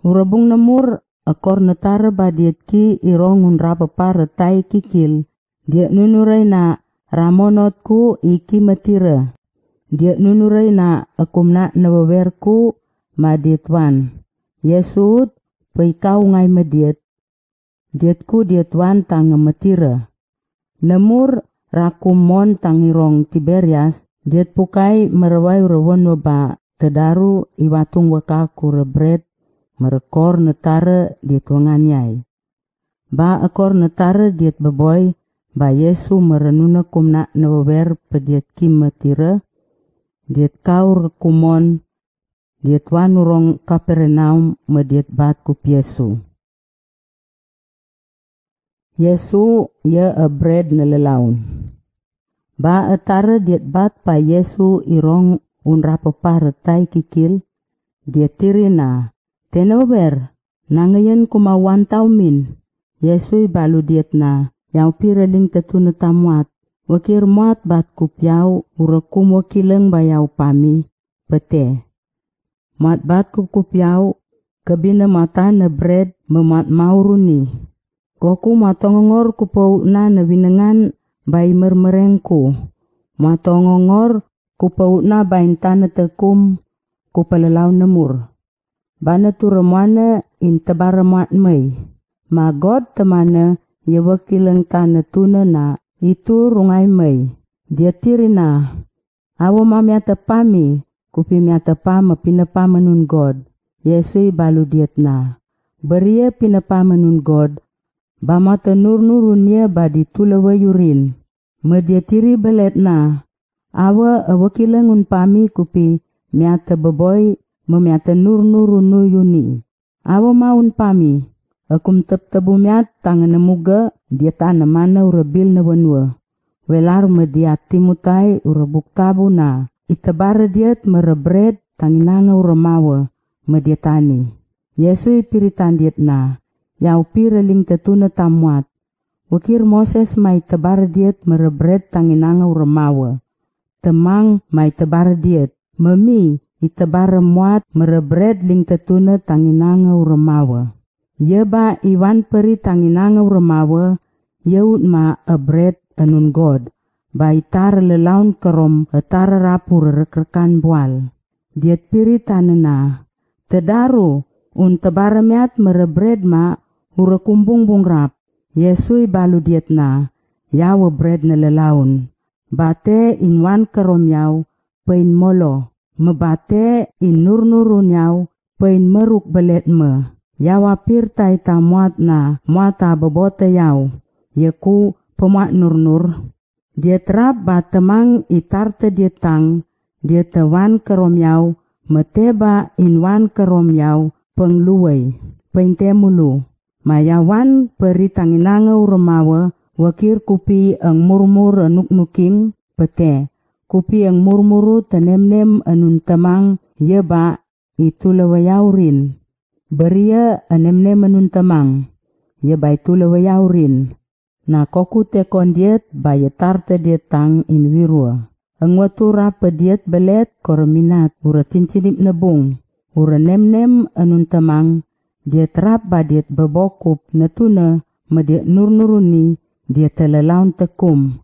Urabung namur akor natara badiat ki irongun rapapa retai kikil. Dia nunurai na ramonot ku iki matira. Dia nunurai na akumna nabawer ku madiat wan. Yesud, paikau ngai madiat. Diat ku diat wan tanga matira. Namur rakumon tangirong Tiberias, diat pukai merawai rawan waba tedaru iwatung wakaku rebret merekor netara di wangan nyai. Ba akor netara diet beboi, ba Yesu merenuna kum nak nebeber pediet kim metira, diet kau rekumon, diet wan urong kaperenaum mediet bat kup Yesu. Yesu ya a bread nelelaun. Ba atara diet bat pa Yesu irong unra papa retai kikil, dia tirina Tenover, nangayon kuma wan tau min. Yesu balu diet na, yau piraling tetu na tamuat. Wakir muat bat kup yau, urakum wakileng bayau pami, pete. Mat bat kup kup yau, kabina mata na bread, memat mauruni. Koku matongongor kupau na na winangan, bay mermerengku. Matongongor, kupau na bayintana tekum, kupalalau namur bana turamana in tabaramat mai ma god tamana ye wakileng tana tuna na itu rungai mai dia tirina awo mamya tapami kupi mya tapama pinapa manun god yesu i balu diet na beria pinapa manun god ba mata nur nurunia ba di tulawa yurin ma dia tiri belet na awo awakileng un pami kupi mya tababoi memiata nur nuru nu yuni. maun pami, akum tep tebu miat tangan muga dia ta na mana urabil na wanwa. Welar media timutai urabuk tabu na itabara diat merebred tanginanga uramawa mediatani. Yesu ipiritan diat na, yau piraling tetuna tamuat. Wakir Moses mai tebar diet merebret tanginanga uramawa. Temang mai tebar diet. Memi itabar muat merebred ling tetuna tanginanga uramawa. Ia ba iwan peri tanginanga uramawa, yaud ma abred anun god, ba itar lelaun kerom atar rapur rekrekan bual. Diat piri tanana, tedaru un tebar miat merebred ma urakumbung bung rap, yesui balu diat na, yawa bred nelelaun. Bate inwan kerom yau, pein molo mebate in nur nurun yau pein meruk belet me. Yau apir tai ta muat na muata bebote yau. Yeku pemat nur nur. Dia terap batemang itar te dia tang. Dia tewan kerom yau meteba in wan kerom yau pengluwei. Pein temulu. Mayawan peritanginange urmawe wakir kupi ang murmur nuk nuking pete. Kupi yang murmuru tenem-nem anun tamang ya ba itu lewayaurin. Beria ya anem-nem anun tamang ya ba itu lewayaurin. Na koku tekon diet ba ya tarte tang in wirua. Angwatu rapa diet belet kor ura cincinip nebung. Ura nem-nem anun tamang dia terap badiet bebokup natuna madiet nur-nuruni dia telelaun tekum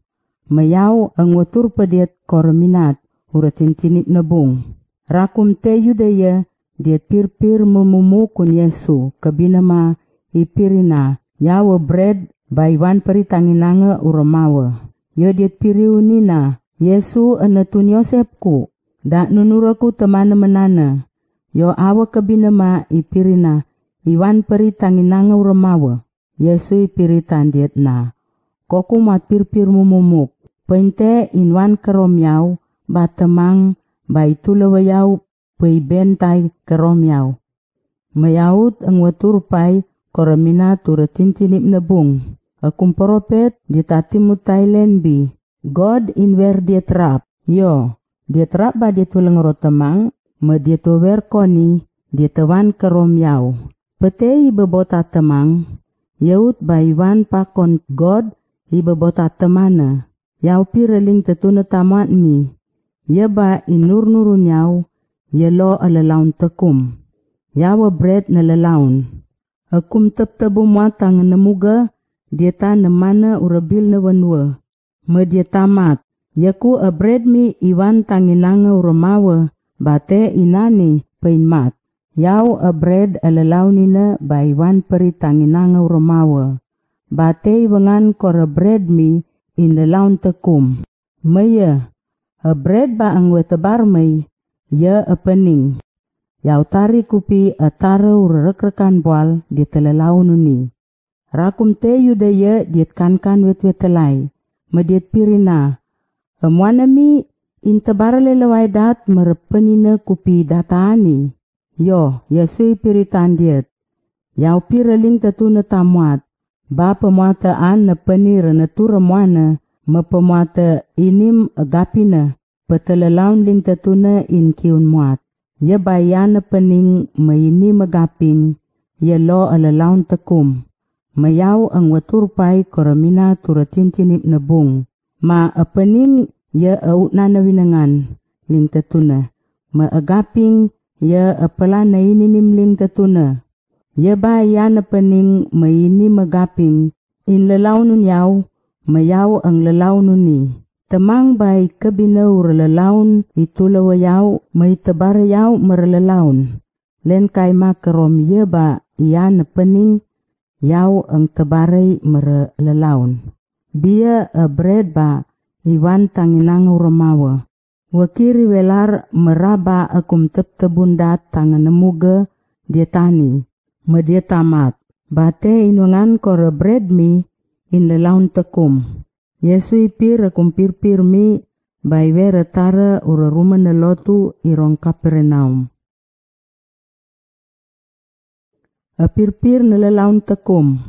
mayau ang watur padiat korminat huratin tinip nabung. Rakum te yudaya diat pir-pir memumukun Yesu kabinama ipirina yawa bread by one peritanginanga uramawa. Ya diat piriu nina Yesu anatun Yosepku dak nunuraku teman menana. Yo awa kabinama ipirina iwan peritanginanga uramawa. Yesu ipiritan diat na. Koku mat pir-pir memumuk. pain te in waan karom iaau baa tamaang baa i tula wa iaau pa i ben taai karom iaau ma iaau ut ang watur paai ko ra minaat u ra tintinip na bung a kum propet diat aa timut taai lenbi god in wer diat raap io diat raap baa diat walangoro tamaang ma diat wawer koni diat a waan karom iaau pa te i babo taa tamaang ia ut baa i waan paa kon god i babo taa tamaana Yau piraling tetuna tamat mi. Ya ba inur-nurun yau, ya lo alalaun tekum. Yau abret na lalaun. Akum tep-tebu muatang na muga, dia ta na mana urabil na wanwa. Ma dia tamat. Ya ku abret mi iwan tanginanga uramawa, bate inani pain mat. Yau abred alalaunina ba peri peritanginanga uramawa. Bate iwangan kor bread mi, in the laun te kum. Meye, a bread ba ang wete bar mei, ya a pening. Yau tari kupi a taro rekrekan bual di tele laununi. Rakum te yuda ye di kankan kan wet wete lai, me di pirina. A muana mi, in te lelawai lewai dat merepenina kupi datani. Yo, ya sui piritan diat, Yau piraling tetune tamuat, ba pamuata ana na tura moana ma pamuata inim agapina patalalaun lintatuna in kiun muat. Ya bayana paning mainim agaping ya lo alalaun takum. Mayaw ang waturpay koramina tura turatintinip na bung. Ma apening ya au nanawinangan ma Maagaping ya apala na ininim lintatuna. Yabaya na paning maini magapin, inlalaw nun yaw, mayaw ang lalaw nun ni. Tamang bay kabinaw ralalawn, itulawayaw, may tabarayaw maralalawn. Len kay makarom yaba, iya na paning, yaw ang tabaray maralalawn. Biya a bread ba, iwan tanginang uramawa. Wakiri welar maraba akum taptabundat tanganamuga diatani. media tamat. Bate inungan kore bread mi in lelaun tekum. Yesu ipir kumpir pir mi baiwe retara ura rumah nelotu ironka perenaum. Apir e pir nelelaun tekum.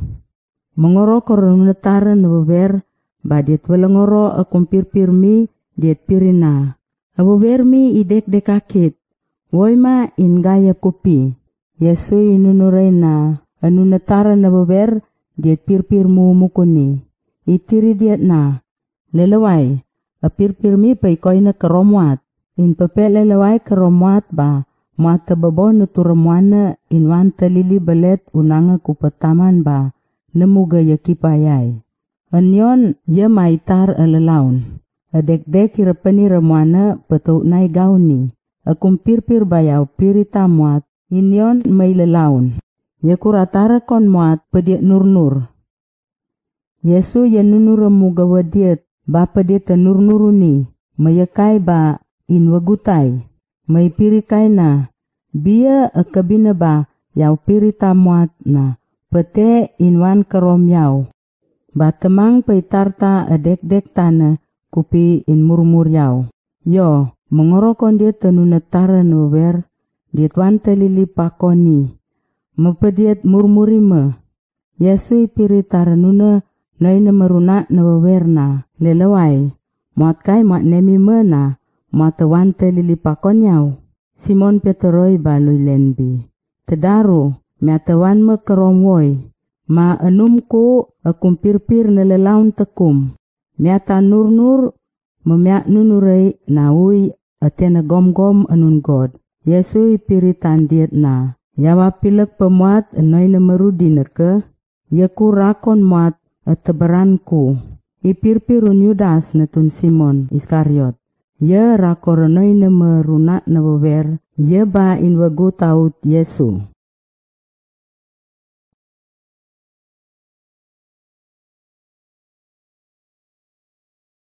Mengoro kore netara nebeber badiet welengoro kumpir pir mi diet pirina. Abu e mi idek dekakit. Woi ma in gaya kopi. Yesu inunuray na anu natara na baber diat pirpir mumukuni. Itiri diat na lelawai a pirpir mi pa ikoy na karomwat. In papel lelawai karomwat ba muat kababo naturamuana inwan talili balet unanga kupataman ba namuga yakipayay. Anyon ya maitar alalaun. Adekdek irapani ramuana patau nai gauni. Akumpirpir bayaw pirita muat inyon may lalaon. Yakuratara kon muat pediat nur-nur. Yesu yanunuramu gawadiat ba pediat nur-nuruni mayakay ba inwagutay. May pirikay na biya akabina e ba yaw pirita muat na pete inwan karom yaw. Ba temang paitarta adek-dek e tana kupi in murmur yaw. Yo, mengorokon dia tenunetaran wawar di tuan telili pakoni, mepediat murmurime, yesui piri taranuna noi nemeruna nebewerna lelewai, muat kai muat nemi mena, muat tuan telili pakonyau, Simon Petroi balui lenbi. Tedaru, mea tuan me keromwoi, ma enumku akum pirpir nelelaun tekum, mea tanur-nur, memiak nunurai naui atena gom-gom anun God. Yesu ipiritan diet na. Yawa pilek pemuat enoi nemeru dineke, yaku rakon muat eteberanku. Ipir pirun Yudas netun Simon Iskariot. Ye rakor enoi nemeru nak neber, ye ba inwegu taut Yesu.